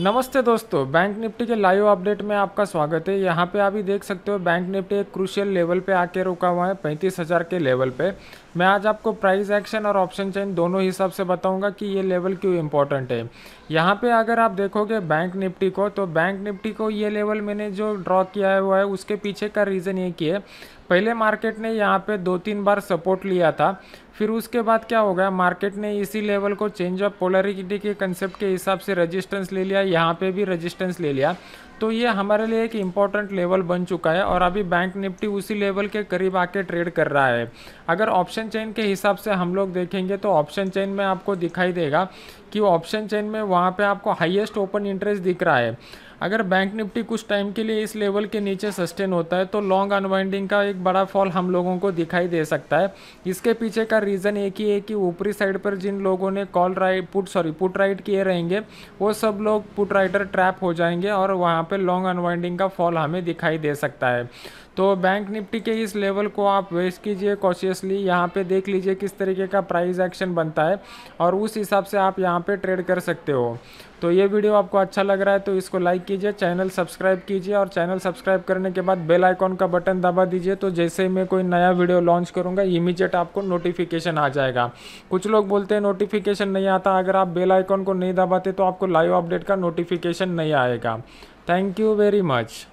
नमस्ते दोस्तों बैंक निफ्टी के लाइव अपडेट में आपका स्वागत है यहाँ पे आप ही देख सकते हो बैंक निफ्टी एक क्रूशियल लेवल पे आके रुका हुआ है पैंतीस हज़ार के लेवल पे मैं आज आपको प्राइस एक्शन और ऑप्शन चेन दोनों हिसाब से बताऊंगा कि ये लेवल क्यों इंपॉर्टेंट है यहाँ पे अगर आप देखोगे बैंक निफ्टी को तो बैंक निफ्टी को ये लेवल मैंने जो ड्रॉ किया है हुआ है उसके पीछे का रीज़न ये कि है पहले मार्केट ने यहाँ पे दो तीन बार सपोर्ट लिया था फिर उसके बाद क्या हो गया मार्केट ने इसी लेवल को चेंज ऑफ पोलरिटी के कंसेप्ट के हिसाब से रजिस्टेंस ले लिया यहाँ पे भी रजिस्टेंस ले लिया तो ये हमारे लिए एक इम्पॉर्टेंट लेवल बन चुका है और अभी बैंक निफ्टी उसी लेवल के करीब आके ट्रेड कर रहा है अगर ऑप्शन चेन के हिसाब से हम लोग देखेंगे तो ऑप्शन चेन में आपको दिखाई देगा कि ऑप्शन चेन में वहाँ पे आपको हाईएस्ट ओपन इंटरेस्ट दिख रहा है अगर बैंक निफ्टी कुछ टाइम के लिए इस लेवल के नीचे सस्टेन होता है तो लॉन्ग अनवाइंडिंग का एक बड़ा फॉल हम लोगों को दिखाई दे सकता है इसके पीछे का रीज़न एक ही है कि ऊपरी साइड पर जिन लोगों ने call right put sorry put right किए रहेंगे वो सब लोग पुट राइटर ट्रैप हो जाएंगे और वहाँ पर लॉन्ग अनवाइंडिंग का फॉल हमें दिखाई दे सकता है तो बैंक निफ्टी के इस लेवल को आप वेस्ट कीजिए कॉशियसली यहाँ पे देख लीजिए किस तरीके का प्राइस एक्शन बनता है और उस हिसाब से आप यहाँ पे ट्रेड कर सकते हो तो ये वीडियो आपको अच्छा लग रहा है तो इसको लाइक कीजिए चैनल सब्सक्राइब कीजिए और चैनल सब्सक्राइब करने के बाद बेल आइकॉन का बटन दबा दीजिए तो जैसे ही मैं कोई नया वीडियो लॉन्च करूँगा इमीजिएट आपको नोटिफिकेशन आ जाएगा कुछ लोग बोलते हैं नोटिफिकेशन नहीं आता अगर आप बेल आइकॉन को नहीं दबाते तो आपको लाइव अपडेट का नोटिफिकेशन नहीं आएगा थैंक यू वेरी मच